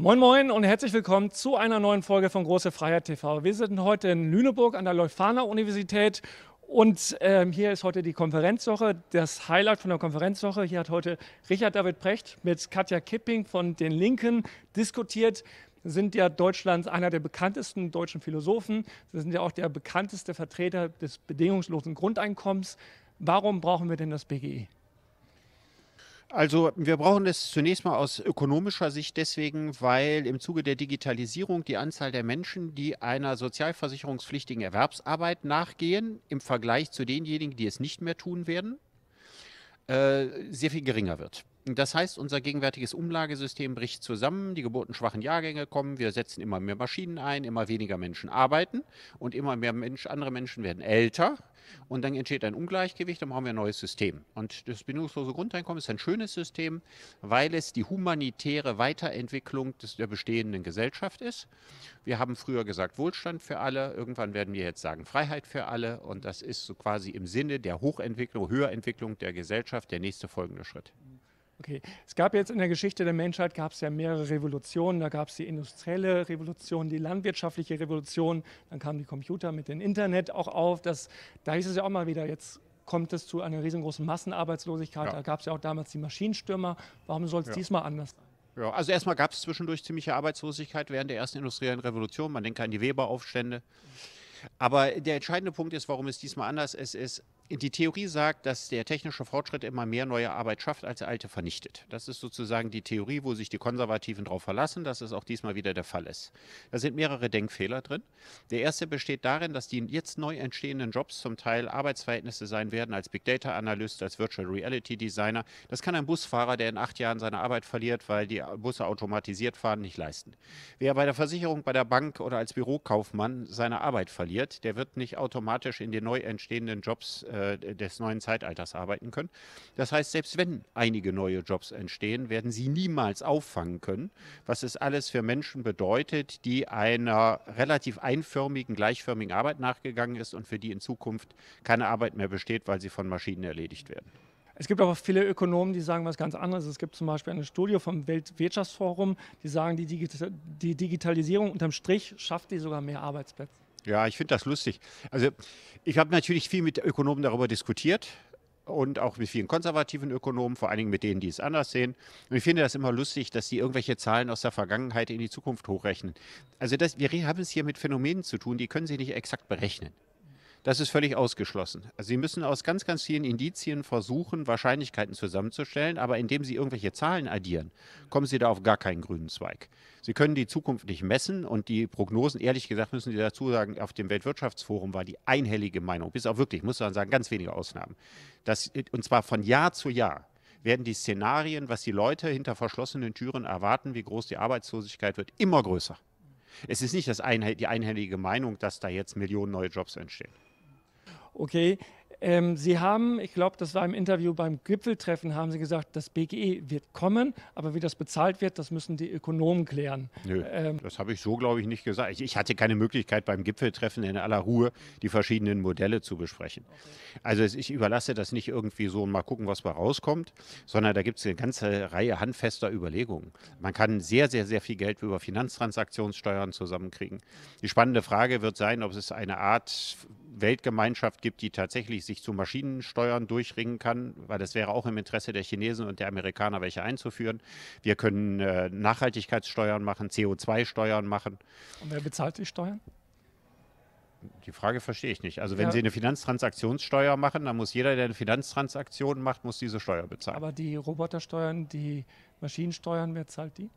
Moin Moin und herzlich willkommen zu einer neuen Folge von Große Freiheit TV. Wir sind heute in Lüneburg an der Leuphana Universität und ähm, hier ist heute die Konferenzwoche, das Highlight von der Konferenzwoche. Hier hat heute Richard David Precht mit Katja Kipping von den Linken diskutiert. Sie sind ja Deutschlands einer der bekanntesten deutschen Philosophen. Sie sind ja auch der bekannteste Vertreter des bedingungslosen Grundeinkommens. Warum brauchen wir denn das BGE? Also wir brauchen es zunächst mal aus ökonomischer Sicht deswegen, weil im Zuge der Digitalisierung die Anzahl der Menschen, die einer sozialversicherungspflichtigen Erwerbsarbeit nachgehen, im Vergleich zu denjenigen, die es nicht mehr tun werden, äh, sehr viel geringer wird. Das heißt, unser gegenwärtiges Umlagesystem bricht zusammen, die geburtenschwachen Jahrgänge kommen, wir setzen immer mehr Maschinen ein, immer weniger Menschen arbeiten und immer mehr Mensch, andere Menschen werden älter und dann entsteht ein Ungleichgewicht, dann brauchen wir ein neues System. Und das bedingungslose Grundeinkommen ist ein schönes System, weil es die humanitäre Weiterentwicklung des, der bestehenden Gesellschaft ist. Wir haben früher gesagt Wohlstand für alle, irgendwann werden wir jetzt sagen Freiheit für alle und das ist so quasi im Sinne der Hochentwicklung, Höherentwicklung der Gesellschaft der nächste folgende Schritt. Okay, es gab jetzt in der Geschichte der Menschheit gab es ja mehrere Revolutionen. Da gab es die industrielle Revolution, die landwirtschaftliche Revolution, dann kamen die Computer mit dem Internet auch auf. Das, da hieß es ja auch mal wieder, jetzt kommt es zu einer riesengroßen Massenarbeitslosigkeit. Ja. Da gab es ja auch damals die Maschinenstürmer. Warum soll es ja. diesmal anders sein? Ja, also erstmal gab es zwischendurch ziemliche Arbeitslosigkeit während der ersten industriellen Revolution. Man denkt an die Weberaufstände. Aber der entscheidende Punkt ist, warum es diesmal anders ist, ist, die Theorie sagt, dass der technische Fortschritt immer mehr neue Arbeit schafft, als alte vernichtet. Das ist sozusagen die Theorie, wo sich die Konservativen darauf verlassen, dass es auch diesmal wieder der Fall ist. Da sind mehrere Denkfehler drin. Der erste besteht darin, dass die jetzt neu entstehenden Jobs zum Teil Arbeitsverhältnisse sein werden als Big Data Analyst, als Virtual Reality Designer. Das kann ein Busfahrer, der in acht Jahren seine Arbeit verliert, weil die Busse automatisiert fahren, nicht leisten. Wer bei der Versicherung, bei der Bank oder als Bürokaufmann seine Arbeit verliert, der wird nicht automatisch in den neu entstehenden Jobs äh, äh, des neuen Zeitalters arbeiten können. Das heißt, selbst wenn einige neue Jobs entstehen, werden sie niemals auffangen können, was es alles für Menschen bedeutet, die einer relativ einförmigen, gleichförmigen Arbeit nachgegangen ist und für die in Zukunft keine Arbeit mehr besteht, weil sie von Maschinen erledigt werden. Es gibt aber viele Ökonomen, die sagen was ganz anderes. Es gibt zum Beispiel eine Studie vom Weltwirtschaftsforum, die sagen, die, Digita die Digitalisierung unterm Strich schafft die sogar mehr Arbeitsplätze. Ja, ich finde das lustig. Also ich habe natürlich viel mit Ökonomen darüber diskutiert und auch mit vielen konservativen Ökonomen, vor allen Dingen mit denen, die es anders sehen. Und ich finde das immer lustig, dass die irgendwelche Zahlen aus der Vergangenheit in die Zukunft hochrechnen. Also das, wir haben es hier mit Phänomenen zu tun, die können sie nicht exakt berechnen. Das ist völlig ausgeschlossen. Sie müssen aus ganz, ganz vielen Indizien versuchen, Wahrscheinlichkeiten zusammenzustellen, aber indem Sie irgendwelche Zahlen addieren, kommen Sie da auf gar keinen grünen Zweig. Sie können die Zukunft nicht messen und die Prognosen, ehrlich gesagt, müssen Sie dazu sagen, auf dem Weltwirtschaftsforum war die einhellige Meinung, bis auch wirklich, muss man sagen, ganz wenige Ausnahmen. Das, und zwar von Jahr zu Jahr werden die Szenarien, was die Leute hinter verschlossenen Türen erwarten, wie groß die Arbeitslosigkeit wird, immer größer. Es ist nicht das einhel die einhellige Meinung, dass da jetzt Millionen neue Jobs entstehen. okay Ähm, Sie haben, ich glaube, das war im Interview beim Gipfeltreffen, haben Sie gesagt, das BGE wird kommen, aber wie das bezahlt wird, das müssen die Ökonomen klären. Nö, ähm, das habe ich so, glaube ich, nicht gesagt. Ich, ich, hatte keine Möglichkeit beim Gipfeltreffen in aller Ruhe die verschiedenen Modelle zu besprechen. Okay. Also ich überlasse das nicht irgendwie so und mal gucken, was mal rauskommt, sondern da gibt es eine ganze Reihe handfester Überlegungen. Man kann sehr, sehr, sehr viel Geld über Finanztransaktionssteuern zusammenkriegen. Die spannende Frage wird sein, ob es eine Art Weltgemeinschaft gibt, die tatsächlich sich zu Maschinensteuern durchringen kann, weil das wäre auch im Interesse der Chinesen und der Amerikaner, welche einzuführen. Wir können äh, Nachhaltigkeitssteuern machen, CO2-Steuern machen. Und wer bezahlt die Steuern? Die Frage verstehe ich nicht. Also wenn ja. Sie eine Finanztransaktionssteuer machen, dann muss jeder, der eine Finanztransaktion macht, muss diese Steuer bezahlen. Aber die Robotersteuern, die Maschinensteuern, wer zahlt die?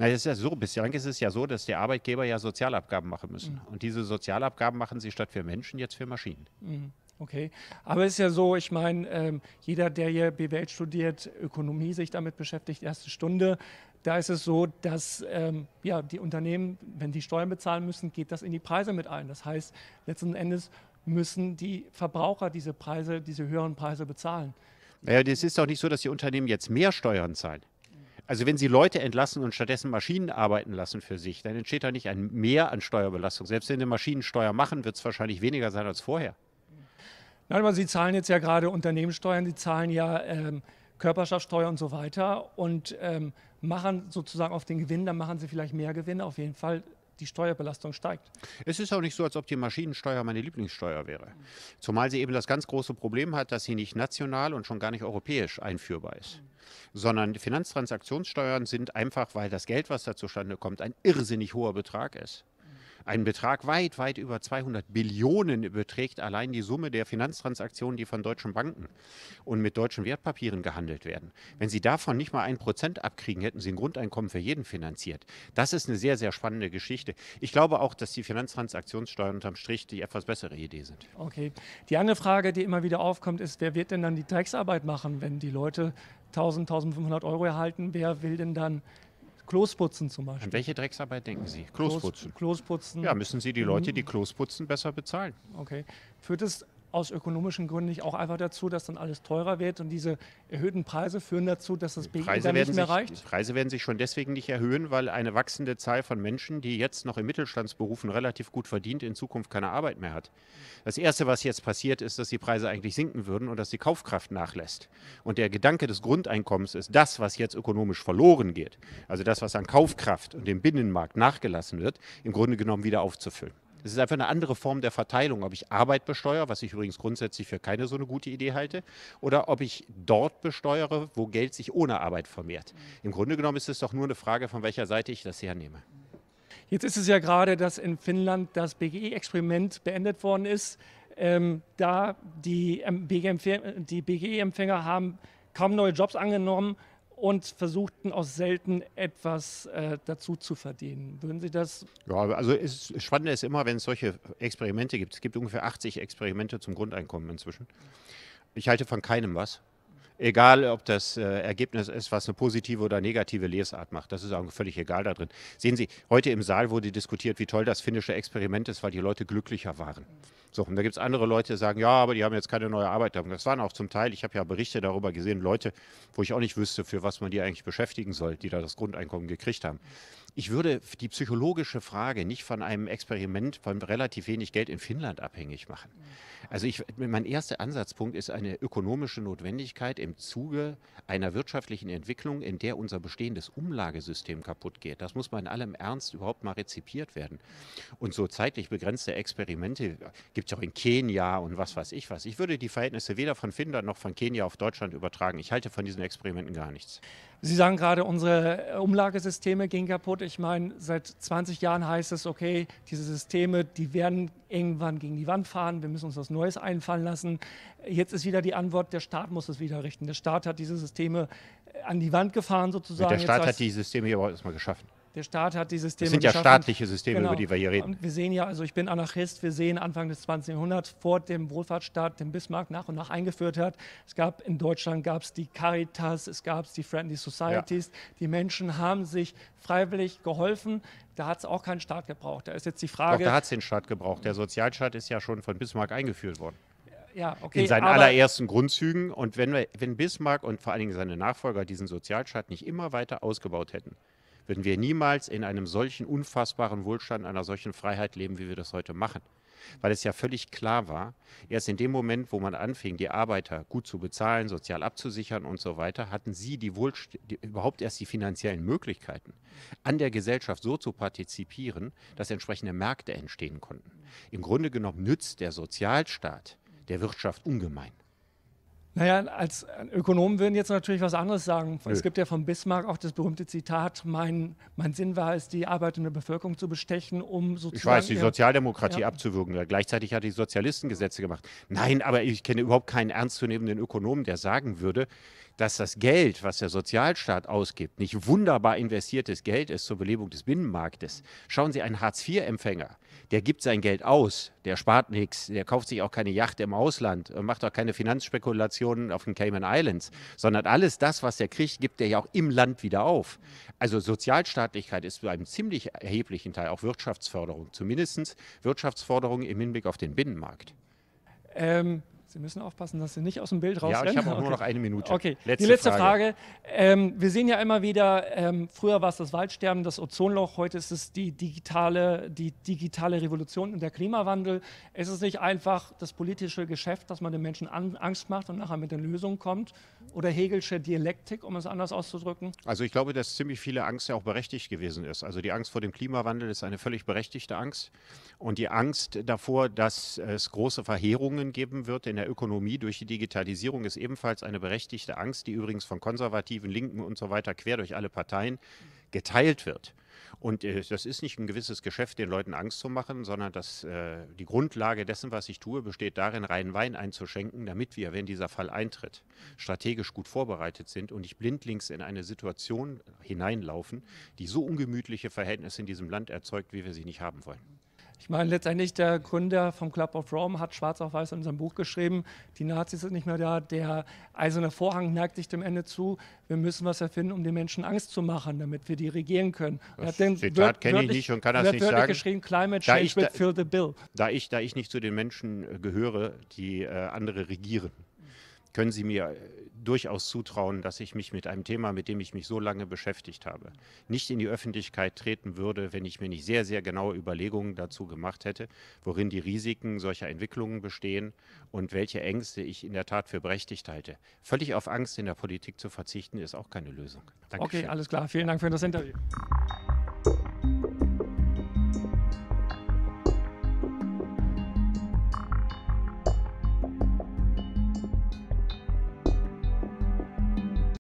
Na, das ist ja so. Bislang ist es ja so, dass die Arbeitgeber ja Sozialabgaben machen müssen. Mhm. Und diese Sozialabgaben machen sie statt für Menschen jetzt für Maschinen. Mhm. Okay, aber es ist ja so, ich meine, ähm, jeder, der hier BWL studiert, Ökonomie sich damit beschäftigt, erste Stunde, da ist es so, dass ähm, ja, die Unternehmen, wenn die Steuern bezahlen müssen, geht das in die Preise mit ein. Das heißt, letzten Endes müssen die Verbraucher diese Preise, diese höheren Preise bezahlen. Naja, es ist doch nicht so, dass die Unternehmen jetzt mehr Steuern zahlen. Also wenn Sie Leute entlassen und stattdessen Maschinen arbeiten lassen für sich, dann entsteht da nicht ein Mehr an Steuerbelastung. Selbst wenn Sie Maschinensteuer machen, wird es wahrscheinlich weniger sein als vorher. Nein, aber Sie zahlen jetzt ja gerade Unternehmenssteuern, Sie zahlen ja ähm, Körperschaftssteuer und so weiter und ähm, machen sozusagen auf den Gewinn, dann machen Sie vielleicht mehr Gewinn. Auf jeden Fall die Steuerbelastung steigt. Es ist auch nicht so, als ob die Maschinensteuer meine Lieblingssteuer wäre. Zumal sie eben das ganz große Problem hat, dass sie nicht national und schon gar nicht europäisch einführbar ist. Sondern Finanztransaktionssteuern sind einfach, weil das Geld, was da zustande kommt, ein irrsinnig hoher Betrag ist. Ein Betrag weit, weit über 200 Billionen beträgt allein die Summe der Finanztransaktionen, die von deutschen Banken und mit deutschen Wertpapieren gehandelt werden. Wenn Sie davon nicht mal ein Prozent abkriegen, hätten Sie ein Grundeinkommen für jeden finanziert. Das ist eine sehr, sehr spannende Geschichte. Ich glaube auch, dass die Finanztransaktionssteuer unterm Strich die etwas bessere Idee sind. Okay. Die andere Frage, die immer wieder aufkommt, ist, wer wird denn dann die Drecksarbeit machen, wenn die Leute 1000, 1500 Euro erhalten? Wer will denn dann Klosputzen zum Beispiel. An welche Drecksarbeit denken Sie? Klosputzen. Kloß, Kloßputzen. Ja, müssen Sie die Leute, mhm. die Klosputzen, besser bezahlen. Okay. Führt es aus ökonomischen Gründen nicht auch einfach dazu, dass dann alles teurer wird und diese erhöhten Preise führen dazu, dass das BI e dann nicht mehr sich, reicht? Preise werden sich schon deswegen nicht erhöhen, weil eine wachsende Zahl von Menschen, die jetzt noch in Mittelstandsberufen relativ gut verdient, in Zukunft keine Arbeit mehr hat. Das Erste, was jetzt passiert, ist, dass die Preise eigentlich sinken würden und dass die Kaufkraft nachlässt. Und der Gedanke des Grundeinkommens ist das, was jetzt ökonomisch verloren geht, also das, was an Kaufkraft und dem Binnenmarkt nachgelassen wird, im Grunde genommen wieder aufzufüllen. Es ist einfach eine andere Form der Verteilung, ob ich Arbeit besteuere, was ich übrigens grundsätzlich für keine so eine gute Idee halte, oder ob ich dort besteuere, wo Geld sich ohne Arbeit vermehrt. Im Grunde genommen ist es doch nur eine Frage, von welcher Seite ich das hernehme. Jetzt ist es ja gerade, dass in Finnland das BGE-Experiment beendet worden ist. Ähm, da die ähm, BGE-Empfänger haben kaum neue Jobs angenommen, und versuchten auch selten etwas äh, dazu zu verdienen. Würden Sie das? Ja, also das Spannende ist immer, wenn es solche Experimente gibt. Es gibt ungefähr 80 Experimente zum Grundeinkommen inzwischen. Ich halte von keinem was egal ob das äh, Ergebnis ist, was eine positive oder negative Lesart macht. Das ist auch völlig egal da drin. Sehen Sie, heute im Saal wurde diskutiert, wie toll das finnische Experiment ist, weil die Leute glücklicher waren. So, und da gibt es andere Leute, die sagen, ja, aber die haben jetzt keine neue Arbeit. Das waren auch zum Teil, ich habe ja Berichte darüber gesehen, Leute, wo ich auch nicht wüsste, für was man die eigentlich beschäftigen soll, die da das Grundeinkommen gekriegt haben. Ich würde die psychologische Frage nicht von einem Experiment von relativ wenig Geld in Finnland abhängig machen. Mhm. Also ich, mein erster Ansatzpunkt ist eine ökonomische Notwendigkeit im Zuge einer wirtschaftlichen Entwicklung, in der unser bestehendes Umlagesystem kaputt geht. Das muss man in allem Ernst überhaupt mal rezipiert werden. Und so zeitlich begrenzte Experimente gibt es auch in Kenia und was weiß ich was. Ich würde die Verhältnisse weder von Finnland noch von Kenia auf Deutschland übertragen. Ich halte von diesen Experimenten gar nichts. Sie sagen gerade, unsere äh, Umlagesysteme gehen kaputt. Ich meine, seit 20 Jahren heißt es, okay, diese Systeme, die werden irgendwann gegen die Wand fahren, wir müssen uns was Neues einfallen lassen. Jetzt ist wieder die Antwort, der Staat muss es wieder richten. Der Staat hat diese Systeme äh, an die Wand gefahren sozusagen. Der Staat hat die Systeme hier überhaupt erstmal geschaffen. Der Staat hat die Systeme. Das sind ja geschaffen. staatliche Systeme, genau. über die wir hier reden. Und wir sehen ja, also ich bin Anarchist, wir sehen Anfang des 20. Jahrhunderts vor dem Wohlfahrtsstaat, den Bismarck nach und nach eingeführt hat. Es gab in Deutschland gab es die Caritas, es gab es die Friendly Societies. Ja. Die Menschen haben sich freiwillig geholfen. Da hat es auch keinen Staat gebraucht. Da ist jetzt die Frage. Doch, da hat es den Staat gebraucht. Der Sozialstaat ist ja schon von Bismarck eingeführt worden. Ja, okay, in seinen allerersten Grundzügen. Und wenn, wir, wenn Bismarck und vor allen Dingen seine Nachfolger diesen Sozialstaat nicht immer weiter ausgebaut hätten, würden wir niemals in einem solchen unfassbaren Wohlstand, einer solchen Freiheit leben, wie wir das heute machen. Weil es ja völlig klar war, erst in dem Moment, wo man anfing, die Arbeiter gut zu bezahlen, sozial abzusichern und so weiter, hatten sie die Wohlst die, überhaupt erst die finanziellen Möglichkeiten, an der Gesellschaft so zu partizipieren, dass entsprechende Märkte entstehen konnten. Im Grunde genommen nützt der Sozialstaat der Wirtschaft ungemein. Naja, als Ökonomen würden jetzt natürlich was anderes sagen. Nö. Es gibt ja von Bismarck auch das berühmte Zitat, mein, mein Sinn war es, die arbeitende Bevölkerung zu bestechen, um sozusagen... Ich weiß, die Sozialdemokratie ja. abzuwürgen. Gleichzeitig hat die Sozialisten Gesetze gemacht. Nein, aber ich kenne überhaupt keinen ernstzunehmenden Ökonomen, der sagen würde, dass das Geld, was der Sozialstaat ausgibt, nicht wunderbar investiertes Geld ist zur Belebung des Binnenmarktes. Schauen Sie, ein Hartz-IV-Empfänger, der gibt sein Geld aus, der spart nichts, der kauft sich auch keine Yacht im Ausland, äh, macht auch keine Finanzspekulationen auf den Cayman Islands, sondern alles das, was er kriegt, gibt er ja auch im Land wieder auf. Also Sozialstaatlichkeit ist zu einem ziemlich erheblichen Teil auch Wirtschaftsförderung, zumindest Wirtschaftsförderung im Hinblick auf den Binnenmarkt. Ähm, Sie müssen aufpassen, dass Sie nicht aus dem Bild rausrennen. Ja, ich habe okay. nur noch eine Minute. Okay, letzte die letzte Frage. Frage. Ähm, wir sehen ja immer wieder, ähm, früher war es das Waldsterben, das Ozonloch, heute ist es die digitale, die digitale Revolution und der Klimawandel. Ist Es nicht einfach das politische Geschäft, dass man den Menschen an, Angst macht und nachher mit den Lösungen kommt oder Hegelsche Dialektik, um es anders auszudrücken? Also ich glaube, dass ziemlich viele Angst ja auch berechtigt gewesen ist. Also die Angst vor dem Klimawandel ist eine völlig berechtigte Angst und die Angst davor, dass es große Verheerungen geben wird in der Ökonomie durch die Digitalisierung ist ebenfalls eine berechtigte Angst, die übrigens von konservativen, Linken und so weiter quer durch alle Parteien geteilt wird. Und äh, das ist nicht ein gewisses Geschäft, den Leuten Angst zu machen, sondern dass äh, die Grundlage dessen, was ich tue, besteht darin, reinen Wein einzuschenken, damit wir, wenn dieser Fall eintritt, strategisch gut vorbereitet sind und nicht blindlings in eine Situation hineinlaufen, die so ungemütliche Verhältnisse in diesem Land erzeugt, wie wir sie nicht haben wollen. Ich meine, letztendlich der Gründer vom Club of Rome hat schwarz auf weiß in seinem Buch geschrieben, die Nazis sind nicht mehr da, der eiserne Vorhang neigt sich dem Ende zu, wir müssen was erfinden, um den Menschen Angst zu machen, damit wir die regieren können. Das er hat Zitat kenne ich nicht und kann das nicht sagen. Er hat geschrieben, Climate Change da ich, will da, fill the bill. Da ich, da ich nicht zu den Menschen äh, gehöre, die äh, andere regieren können Sie mir äh, durchaus zutrauen, dass ich mich mit einem Thema, mit dem ich mich so lange beschäftigt habe, nicht in die Öffentlichkeit treten würde, wenn ich mir nicht sehr, sehr genaue Überlegungen dazu gemacht hätte, worin die Risiken solcher Entwicklungen bestehen und welche Ängste ich in der Tat für berechtigt halte. Völlig auf Angst in der Politik zu verzichten, ist auch keine Lösung. Dankeschön. Okay, alles klar. Vielen Dank für das Interview.